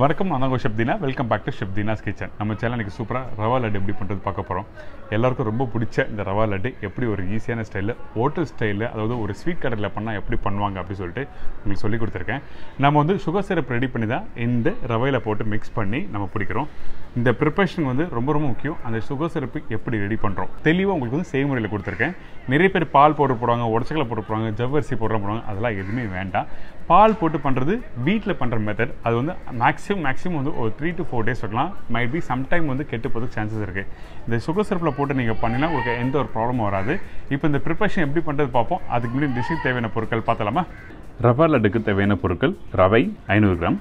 வணக்கம் நான் உங்கள் Shabdina welcome back to Shabdina's kitchen நம்ம சேனல் எனக்கு சூப்பராக ரவா லட்டு எப்படி பண்ணுறது பார்க்க போகிறோம் எல்லாருக்கும் ரொம்ப பிடிச்ச இந்த ரவா லட்டு எப்படி ஒரு ஈஸியான ஸ்டைலில் ஹோட்டல் ஸ்டைலில் அதாவது ஒரு ஸ்வீட் கடையில் பண்ணால் எப்படி பண்ணுவாங்க அப்படின்னு சொல்லிட்டு உங்களுக்கு சொல்லி கொடுத்துருக்கேன் நம்ம வந்து சுகர் சிரப் ரெடி பண்ணி தான் இந்த ரவையில் போட்டு மிக்ஸ் பண்ணி நம்ம பிடிக்கிறோம் இந்த ப்ரிப்பரேஷன் வந்து ரொம்ப ரொம்ப முக்கியம் அந்த சுகர் சிரப்பு எப்படி ரெடி பண்ணுறோம் தெளிவாக உங்களுக்கு வந்து செய்முறையில் கொடுத்துருக்கேன் நிறைய பேர் பால் போட்டு போடுவாங்க உடச்சக்கலை போட்டு போடுவாங்க ஜவ்வரிசி போடுற போடுவாங்க அதெல்லாம் எதுவுமே வேண்டாம் பால் போட்டு பண்ணுறது வீட்டில் பண்ணுற மெத்தட் அது வந்து மேக்ஸிமம் மேக்ஸிமம் வந்து ஒரு த்ரீ டு ஃபோர் டேஸ் வைக்கலாம் மைட் பி சம்டைம் வந்து கெட்டு போகிறதுக்கு சான்சஸ் இருக்குது இந்த சுகர் சிறப்பில் போட்டு நீங்கள் பண்ணினா உங்களுக்கு எந்த ஒரு ப்ராப்ளமும் வராது இப்போ இந்த ப்ரிப்பரேஷன் எப்படி பண்ணுறது பார்ப்போம் அதுக்கு முன்னாடி டிஷ்ஷுக்கு தேவையான பொருட்கள் பார்த்தலாமா ரவா லட்டுக்கு தேவையான பொருட்கள் ரவை ஐநூறு கிராம்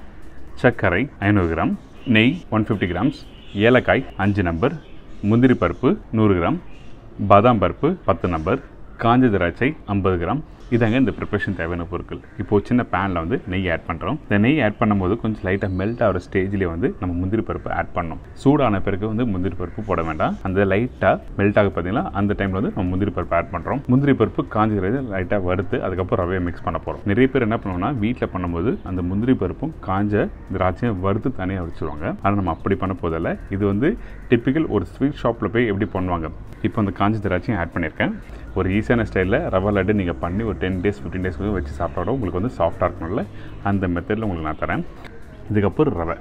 சர்க்கரை ஐநூறு கிராம் நெய் ஒன் ஃபிஃப்டி கிராம்ஸ் ஏலக்காய் அஞ்சு நம்பர் முந்திரி பருப்பு நூறு கிராம் பாதாம் பருப்பு பத்து நம்பர் காஞ்ச திராட்சை ஐம்பது கிராம் இதாங்க இந்த ப்ரிப்ரேஷன் தேவையான பொருட்கள் இப்போது சின்ன பேனில் வந்து நெய் ஆட் பண்ணுறோம் இந்த நெய் ஆட் பண்ணும்போது கொஞ்சம் லைட்டாக மெல்ட் ஆகிற ஸ்டேஜ்லேயே வந்து நம்ம முந்திரி பருப்பு ஆட் பண்ணோம் சூடான பிறகு வந்து முந்திரி பருப்பு போட வேண்டாம் அந்த லைட்டாக மெல்ட் ஆக பார்த்தீங்கன்னா அந்த டைமில் வந்து நம்ம முந்திரி பருப்பு ஆட் பண்ணுறோம் முந்திரி பருப்பு காஞ்சிக்கிறது லைட்டாக வறுத்து அதுக்கப்புறம் ரவையை மிக்ஸ் பண்ண போகிறோம் நிறைய பேர் என்ன பண்ணுவோம்னா வீட்டில் பண்ணும்போது அந்த முந்திரி பருப்பும் காஞ்ச திராட்சையும் வறுத்து தனியாக வச்சுருவாங்க ஆனால் நம்ம அப்படி பண்ண போதில்லை இது வந்து டிப்பிக்கல் ஒரு ஸ்வீட் ஷாப்பில் போய் எப்படி பண்ணுவாங்க இப்போ அந்த காஞ்ச திராட்சையும் ஆட் பண்ணியிருக்கேன் ஒரு ஈஸியான ஸ்டைலில் ரவா லட்டு நீங்கள் பண்ணி ஒரு டென் டேஸ் ஃபிஃப்டீன் டேஸ் வந்து வச்சு சாப்பிட்டோட உங்களுக்கு வந்து சாஃப்டாக இருக்கணும்ல அந்த மெத்தடில் உங்களுக்கு நான் தரேன் இதுக்கப்புறம் ரவை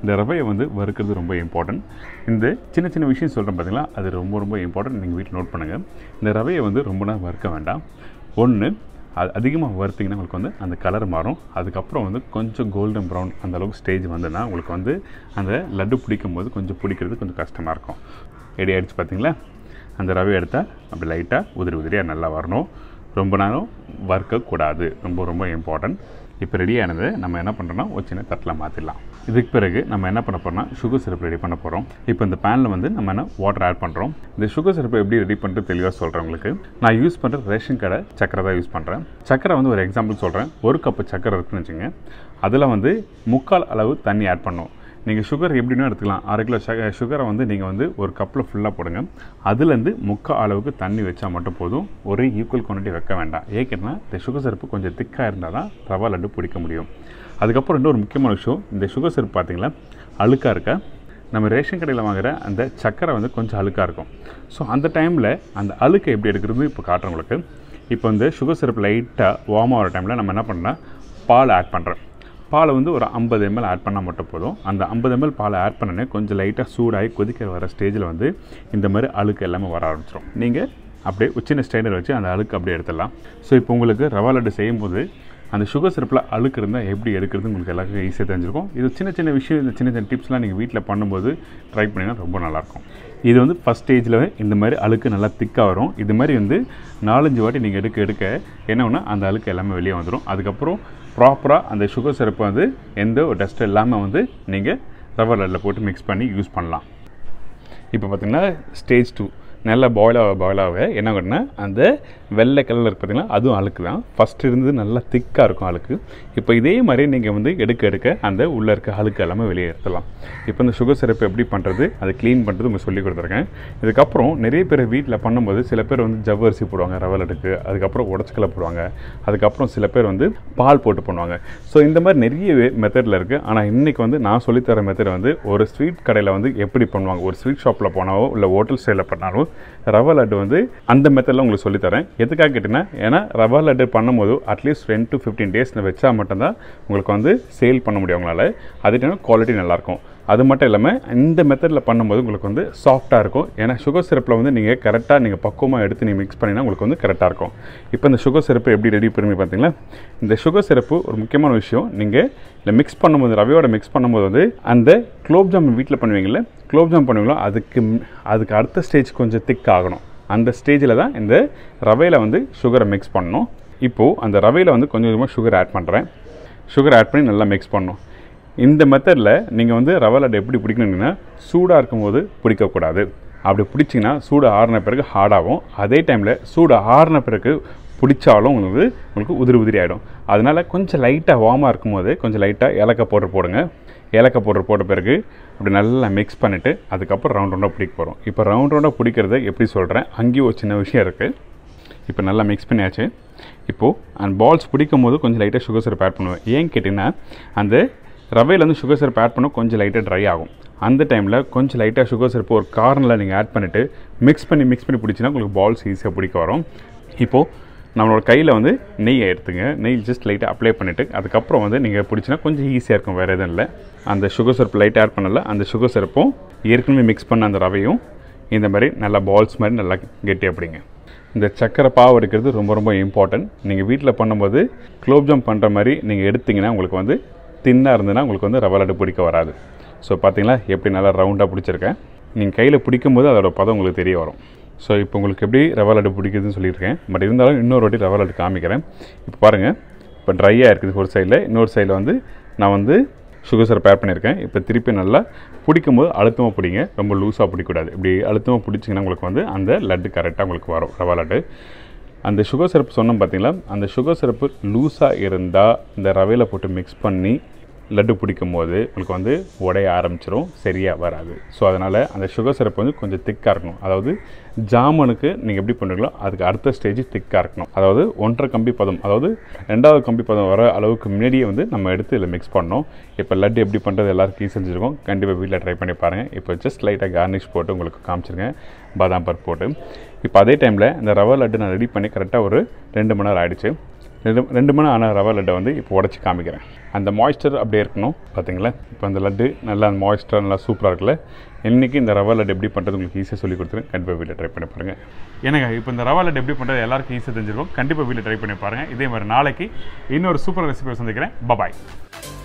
இந்த ரவையை வந்து வறுக்கிறது ரொம்ப இம்பார்ட்டன்ட் இந்த சின்ன சின்ன விஷயம் சொல்கிறேன் பார்த்தீங்களா அது ரொம்ப ரொம்ப இம்பார்ட்டன்ட் நீங்கள் வீட்டில் நோட் பண்ணுங்கள் இந்த ரவையை வந்து ரொம்ப நேரம் வறுக்க வேண்டாம் ஒன்று அது அதிகமாக வறுத்திங்கன்னா உங்களுக்கு வந்து அந்த கலர் மாறும் அதுக்கப்புறம் வந்து கொஞ்சம் கோல்டன் ப்ரௌன் அந்த அளவுக்கு ஸ்டேஜ் வந்துன்னா உங்களுக்கு வந்து அந்த லட்டு பிடிக்கும் போது கொஞ்சம் பிடிக்கிறது கொஞ்சம் கஷ்டமாக இருக்கும் எடி ஆகிடுச்சு பார்த்தீங்களா அந்த ரவை எடுத்தால் அப்படி லைட்டாக உதிரி உதிரியாக நல்லா வரணும் ரொம்ப நேரம் வறுக்கக்கூடாது ரொம்ப ரொம்ப இம்பார்ட்டண்ட் இப்போ ரெடி ஆனது நம்ம என்ன பண்ணுறோன்னா ஒரு சின்ன தட்டில் மாற்றிடலாம் இதுக்கு பிறகு நம்ம என்ன பண்ண போகிறோம்னா சுகர் சிரப் ரெடி பண்ண போகிறோம் இப்போ இந்த பேனில் வந்து நம்ம என்ன வாட்டர் ஆட் பண்ணுறோம் இந்த சுகர் சிரப்பை எப்படி ரெடி பண்ணுறது தெளிவாக சொல்கிறவங்களுக்கு நான் யூஸ் பண்ணுற ரேஷன் கடை சக்கரை தான் யூஸ் பண்ணுறேன் சக்கரை வந்து ஒரு எக்ஸாம்பிள் சொல்கிறேன் ஒரு கப்பு சக்கரை இருக்குன்னு வச்சுங்க அதில் வந்து முக்கால் அளவு தண்ணி ஆட் பண்ணும் நீங்கள் சுகர் எப்படின்னா எடுத்துக்கலாம் அரை கிலோ சுகரை வந்து நீங்கள் வந்து ஒரு கப்பில் ஃபுல்லாக போடுங்க அதுலேருந்து முக்கால் அளவுக்கு தண்ணி வச்சால் மட்டும் போதும் ஒரு ஈக்குவல் குவான்டிட்டி வைக்க வேண்டாம் ஏற்கனவே இந்த சுகர் செருப்பு கொஞ்சம் திக்காக இருந்தால் தான் ரவா லட்டு பிடிக்க முடியும் அதுக்கப்புறம் இன்னொரு முக்கியமான விஷயம் இந்த சுகர் செருப்பு பார்த்திங்களா அழுக்காக இருக்க நம்ம ரேஷன் கடையில் வாங்குகிற அந்த சக்கரை வந்து கொஞ்சம் அழுக்காக இருக்கும் ஸோ அந்த டைமில் அந்த அழுக்கை எப்படி எடுக்கிறது இப்போ காட்டுறவங்களுக்கு இப்போ வந்து சுகர் செருப்பு லைட்டாக வார்ம் ஆகிற டைமில் நம்ம என்ன பண்ணால் பால் ஆட் பண்ணுறேன் பாலை வந்து ஒரு ஐம்பது எம்எல் ஆட் பண்ணால் மட்டும் போதும் அந்த ஐம்பது எம்எல் பாலை ஆட் பண்ணனே கொஞ்சம் லைட்டாக சூடாகி கொதிக்க வர ஸ்டேஜில் வந்து இந்த மாதிரி அழுக்கு எல்லாமே வர ஆரம்பிச்சிடும் நீங்கள் அப்படியே சின்ன ஸ்டைனர் வச்சு அந்த அழுக்கு அப்படியே எடுத்துடலாம் ஸோ இப்போ உங்களுக்கு ரவா லட்டு செய்யும்போது அந்த சுகர் சிரப்பில் அழுக்கு இருந்தால் எப்படி எடுக்கிறது உங்களுக்கு எல்லாருக்கும் ஈஸியாக தெரிஞ்சிருக்கும் இது சின்ன சின்ன விஷயம் இந்த சின்ன சின்ன டிப்ஸ்லாம் நீங்கள் வீட்டில் பண்ணும்போது ட்ரை பண்ணினா ரொம்ப நல்லாயிருக்கும் இது வந்து ஃபஸ்ட் ஸ்டேஜில் இந்த மாதிரி அழுக்கு நல்லா திக்காக வரும் இது மாதிரி வந்து நாலஞ்சு வாட்டி நீங்கள் எடுக்க எடுக்க என்ன அந்த அழுக்கு எல்லாமே வெளியே வந்துடும் அதுக்கப்புறம் ப்ராப்பராக அந்த சுகர் சிரப்பு வந்து எந்த ஒரு டஸ்ட்டு இல்லாமல் வந்து நீங்கள் ரவர் லட்டில் போட்டு மிக்ஸ் பண்ணி யூஸ் பண்ணலாம் இப்போ பார்த்திங்கன்னா ஸ்டேஜ் டூ நல்லா பாயில் ஆக பாயில் ஆக என்ன பண்ணால் அந்த வெள்ளை கலரில் இருக்கு பார்த்தீங்கன்னா அதுவும் அழுக்கு தான் ஃபஸ்ட்டு இருந்து நல்லா திக்காக இருக்கும் அழுக்கு இப்போ இதே மாதிரி நீங்கள் வந்து எடுக்க எடுக்க அந்த உள்ளே இருக்க அழுக்கு எல்லாமே வெளியே எடுத்துடலாம் இப்போ இந்த சுகர் சிறப்பு எப்படி பண்ணுறது அதை க்ளீன் பண்ணுறது உங்களுக்கு சொல்லி கொடுத்துருக்கேன் இதுக்கப்புறம் நிறைய பேர் வீட்டில் பண்ணும்போது சில பேர் வந்து ஜவ்வரிசி போடுவாங்க ரவல் எடுக்கு அதுக்கப்புறம் உடச்சிக்கலை போடுவாங்க அதுக்கப்புறம் சில பேர் வந்து பால் போட்டு பண்ணுவாங்க ஸோ இந்த மாதிரி நிறைய மெத்தடில் இருக்குது ஆனால் இன்றைக்கி வந்து நான் சொல்லித்தர மெத்தட் வந்து ஒரு ஸ்வீட் கடையில் வந்து எப்படி பண்ணுவாங்க ஒரு ஸ்வீட் ஷாப்பில் போனாவோ இல்லை ஹோட்டல் ஸ்டைலில் பண்ணாலும் ரவ லட்டு வந்து அந்த மெத்தடில் உங்களுக்கு சொல்லித்தரேன் எதுக்காக கேட்டிங்கன்னா ஏன்னா ரவா லட்டு பண்ணும்போது at least ten to fifteen days வச்சால் மட்டும்தான் உங்களுக்கு வந்து சேல் பண்ண முடியும் உங்களால் அது குவாலிட்டி நல்லாயிருக்கும் அது மட்டும் இல்லாமல் இந்த மெத்தடில் பண்ணும்போது உங்களுக்கு வந்து சாஃப்ட்டாக இருக்கும் ஏன்னா சுகர் சிரப்பில் வந்து நீங்கள் கரெக்டாக நீங்கள் பக்குவமாக எடுத்து நீங்கள் மிக்ஸ் பண்ணினா உங்களுக்கு வந்து கரெக்டாக இருக்கும் இப்போ இந்த சுகர் சிரப்பு எப்படி ரெடி பண்ணி பார்த்தீங்களா இந்த சுகர் சிரப்பு ஒரு முக்கியமான விஷயம் நீங்கள் இல்லை மிக்ஸ் பண்ணும்போது ரவையோட மிக்ஸ் பண்ணும்போது வந்து அந்த குலோப்ஜாம் வீட்டில் பண்ணுவீங்களே குலோப்ஜாம் பண்ணுவீங்களோ அதுக்கு அதுக்கு அடுத்த ஸ்டேஜ் கொஞ்சம் திக் ஆகணும் அந்த ஸ்டேஜில் தான் இந்த ரவையில் வந்து சுகரை மிக்ஸ் பண்ணணும் இப்போது அந்த ரவையில் வந்து கொஞ்சம் கொஞ்சமாக சுகர் ஆட் பண்ணுறேன் சுகர் ஆட் பண்ணி நல்லா மிக்ஸ் பண்ணணும் இந்த மெத்தடில் நீங்கள் வந்து ரவை லட்டு எப்படி பிடிக்கணுங்கன்னா சூடாக இருக்கும்போது பிடிக்கக்கூடாது அப்படி பிடிச்சிங்கன்னா சூடு ஆறின பிறகு ஹார்டாகும் அதே டைமில் சூடு ஆறின பிறகு பிடிச்சாலும் உங்களுக்கு உங்களுக்கு உதிரி உதிரி ஆகிடும் அதனால் கொஞ்சம் லைட்டாக வார்மாக இருக்கும்போது கொஞ்சம் லைட்டாக ஏலக்காய் பவுடர் போடுங்க ஏலக்காய் பவுடர் போட்ட பிறகு அப்படி நல்லா மிக்ஸ் பண்ணிவிட்டு அதுக்கப்புறம் ரவுண்ட் ரவுண்டாக பிடிக்க போகிறோம் இப்போ ரவுண்ட் ரவுண்டாக பிடிக்கிறத எப்படி சொல்கிறேன் அங்கேயும் ஒரு சின்ன விஷயம் இருக்குது இப்போ நல்லா மிக்ஸ் பண்ணியாச்சு இப்போது அந்த பால்ஸ் பிடிக்கும் போது கொஞ்சம் லைட்டாக சுகர் சிரப் ஆட் பண்ணுவேன் ஏன்னு கேட்டிங்கன்னா அந்த ரவையில் வந்து சுகர் சிரப் ஆட் பண்ண கொஞ்சம் லைட்டாக ட்ரை ஆகும் அந்த டைமில் கொஞ்சம் லைட்டாக சுகர் சிரப்பு ஒரு கார்னில் நீங்கள் ஆட் பண்ணிவிட்டு மிக்ஸ் பண்ணி மிக்ஸ் பண்ணி பிடிச்சின்னா உங்களுக்கு பால்ஸ் ஈஸியாக பிடிக்க வரும் இப்போது நம்மளோட கையில் வந்து நெய் எடுத்துங்க நெய் ஜஸ்ட் லைட்டாக அப்ளை பண்ணிவிட்டு அதுக்கப்புறம் வந்து நீங்கள் பிடிச்சினா கொஞ்சம் ஈஸியாக இருக்கும் வேறு எதுவும் இல்லை அந்த சுகர் சிரப் லைட்டாக ஆட் பண்ணல அந்த சுகர் சிரப்பும் ஏற்கனவே மிக்ஸ் பண்ண அந்த ரவையும் இந்த மாதிரி நல்லா பால்ஸ் மாதிரி நல்லா கெட்டி அப்படிங்க இந்த சக்கரை பாவு எடுக்கிறது ரொம்ப ரொம்ப இம்பார்ட்டன்ட் நீங்கள் வீட்டில் பண்ணும்போது குலோப்ஜாம் பண்ணுற மாதிரி நீங்கள் எடுத்திங்கன்னா உங்களுக்கு வந்து தின்னாக இருந்ததுன்னா உங்களுக்கு வந்து ரவை லட்டு பிடிக்க வராது ஸோ பார்த்தீங்களா எப்படி நல்லா ரவுண்டாக பிடிச்சிருக்கேன் நீங்கள் கையில் பிடிக்கும்போது அதோட பதம் உங்களுக்கு தெரிய வரும் ஸோ இப்போ உங்களுக்கு எப்படி ரவை லட்டு பிடிக்குதுன்னு சொல்லியிருக்கேன் பட் இருந்தாலும் இன்னொரு வாட்டி ரவை லட்டு காமிக்கிறேன் இப்போ பாருங்கள் இப்போ ட்ரையாக இருக்குது ஒரு சைடில் இன்னொரு சைடில் வந்து நான் வந்து சுகர் சார் பேர் பண்ணியிருக்கேன் இப்போ திருப்பி நல்லா பிடிக்கும்போது அழுத்தமாக பிடிங்க ரொம்ப லூஸாக பிடிக்கூடாது இப்படி அழுத்தமாக பிடிச்சிங்கன்னா உங்களுக்கு வந்து அந்த லட்டு கரெக்டாக உங்களுக்கு வரும் ரவா லட்டு அந்த சுகர் சிரப்பு சொன்னோம் பார்த்தீங்களா அந்த சுகர் சிரப்பு லூஸாக இருந்தால் இந்த ரவையில் போட்டு மிக்ஸ் பண்ணி லட்டு பிடிக்கும் போது உங்களுக்கு வந்து உடைய ஆரம்பிச்சிடும் சரியாக வராது ஸோ அதனால் அந்த சுகர் சிரப் வந்து கொஞ்சம் திக்காக இருக்கணும் அதாவது ஜாமனுக்கு நீங்கள் எப்படி பண்ணுறீங்களோ அதுக்கு அடுத்த ஸ்டேஜ் திக்காக இருக்கணும் அதாவது ஒன்றரை கம்பி பதம் அதாவது ரெண்டாவது கம்பி பதம் வர அளவுக்கு முன்னாடியே வந்து நம்ம எடுத்து இதில் மிக்ஸ் பண்ணோம் இப்போ லட்டு எப்படி பண்ணுறது எல்லாருக்கும் செஞ்சுருக்கோம் கண்டிப்பாக வீட்டில் ட்ரை பண்ணி பாருங்கள் இப்போ ஜஸ்ட் லைட்டாக கார்னிஷ் போட்டு உங்களுக்கு காமிச்சிருங்க பாதாம் பருப்பு போட்டு இப்போ அதே டைமில் இந்த ரவர் லட்டு நான் ரெடி பண்ணி கரெக்டாக ஒரு ரெண்டு மணி நேரம் ஆகிடுச்சு ரெண்டு ரெண்டு மணி ஆன ரவை லட்டை வந்து இப்போ உடச்சி காமிக்கிறேன் அந்த மாய்ஸ்டர் அப்படியே இருக்கணும் பார்த்தீங்களா இப்போ அந்த லட்டு நல்லா அந்த மாய்ஸ்டர் நல்லா சூப்பராக இருக்குல்ல இன்றைக்கி இந்த ரவை லட்டு எப்படி பண்ணுறது உங்களுக்கு ஈஸியாக சொல்லி கொடுத்துருங்க கண்டிப்பாக வீட்டில் ட்ரை பண்ணி பாருங்கள் எனக்கு இப்போ இந்த ரவை லட்டு எப்படி பண்ணுறது எல்லாருக்கும் ஈஸியாக தெரிஞ்சிருக்கும் கண்டிப்பாக வீட்டில் ட்ரை பண்ணி பாருங்கள் இதே மாதிரி நாளைக்கு இன்னொரு சூப்பர் ரெசிபியை சந்திக்கிறேன் பபாய்